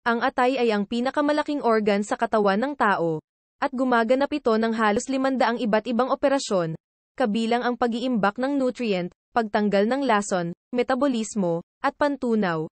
Ang atay ay ang pinakamalaking organ sa katawan ng tao, at gumaganap ito ng halos limandaang iba't ibang operasyon, kabilang ang pag-iimbak ng nutrient, pagtanggal ng lason, metabolismo, at pantunaw.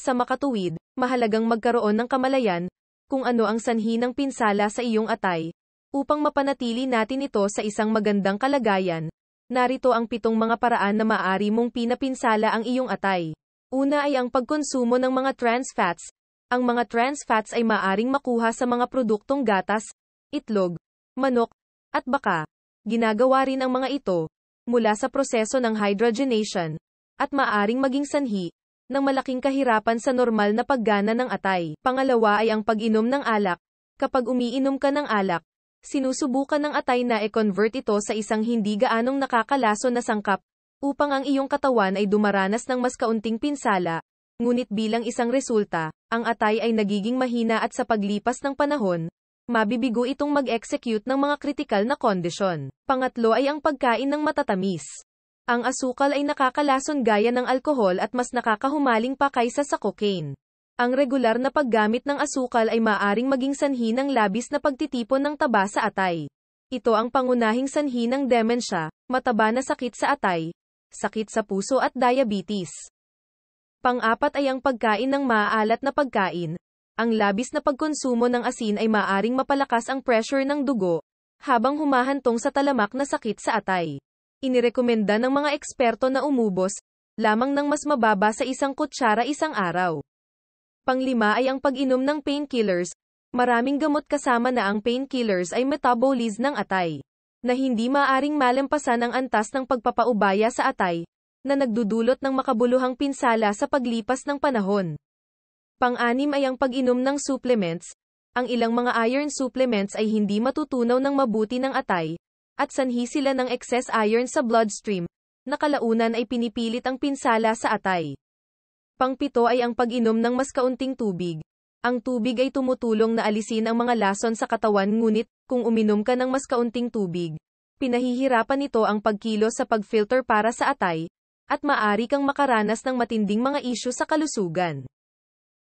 Sa makatuwid, mahalagang magkaroon ng kamalayan kung ano ang sanhi ng pinsala sa iyong atay. Upang mapanatili natin ito sa isang magandang kalagayan, narito ang pitong mga paraan na maaari mong pinapinsala ang iyong atay. Una ay ang pagkonsumo ng mga trans fats, ang mga trans fats ay maaring makuha sa mga produktong gatas, itlog, manok, at baka. Ginagawa rin ang mga ito mula sa proseso ng hydrogenation at maaring maging sanhi ng malaking kahirapan sa normal na paggana ng atay. Pangalawa ay ang pag-inom ng alak. Kapag umiinom ka ng alak, sinusubukan ng atay na e-convert ito sa isang hindi gaanong nakakalaso na sangkap upang ang iyong katawan ay dumaranas ng mas kaunting pinsala Ngunit bilang isang resulta, ang atay ay nagiging mahina at sa paglipas ng panahon, mabibigo itong mag-execute ng mga critical na kondisyon. Pangatlo ay ang pagkain ng matatamis. Ang asukal ay nakakalason gaya ng alkohol at mas nakakahumaling pa kaysa sa cocaine. Ang regular na paggamit ng asukal ay maaring maging sanhi ng labis na pagtitipon ng taba sa atay. Ito ang pangunahing sanhi ng demensya, mataba na sakit sa atay, sakit sa puso at diabetes. Pang-apat ay ang pagkain ng maaalat na pagkain. Ang labis na pagkonsumo ng asin ay maaring mapalakas ang pressure ng dugo, habang humahantong sa talamak na sakit sa atay. Inirekomenda ng mga eksperto na umubos, lamang ng mas mababa sa isang kutsara isang araw. Panglima ay ang pag-inom ng painkillers, Maraming gamot kasama na ang painkillers ay metabolize ng atay, na hindi maaring malampasan ang antas ng pagpapaubaya sa atay, na nagdudulot ng makabuluhang pinsala sa paglipas ng panahon. Pang-anim ay ang pag-inom ng supplements, ang ilang mga iron supplements ay hindi matutunaw ng mabuti ng atay, at sanhi sila ng excess iron sa bloodstream, na kalaunan ay pinipilit ang pinsala sa atay. Pangpito ay ang pag-inom ng mas kaunting tubig. Ang tubig ay tumutulong na alisin ang mga lason sa katawan ngunit, kung uminom ka ng mas kaunting tubig, pinahihirapan nito ang pagkilos sa pagfilter para sa atay, at maari kang makaranas ng matinding mga isyu sa kalusugan.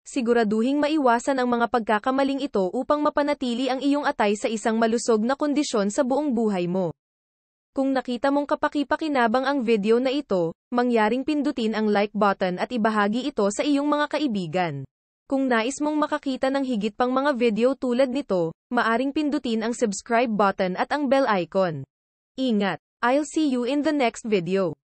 Siguraduhing maiwasan ang mga pagkakamaling ito upang mapanatili ang iyong atay sa isang malusog na kondisyon sa buong buhay mo. Kung nakita mong kapaki-pakinabang ang video na ito, mangyaring pindutin ang like button at ibahagi ito sa iyong mga kaibigan. Kung nais mong makakita ng higit pang mga video tulad nito, maaring pindutin ang subscribe button at ang bell icon. Ingat! I'll see you in the next video.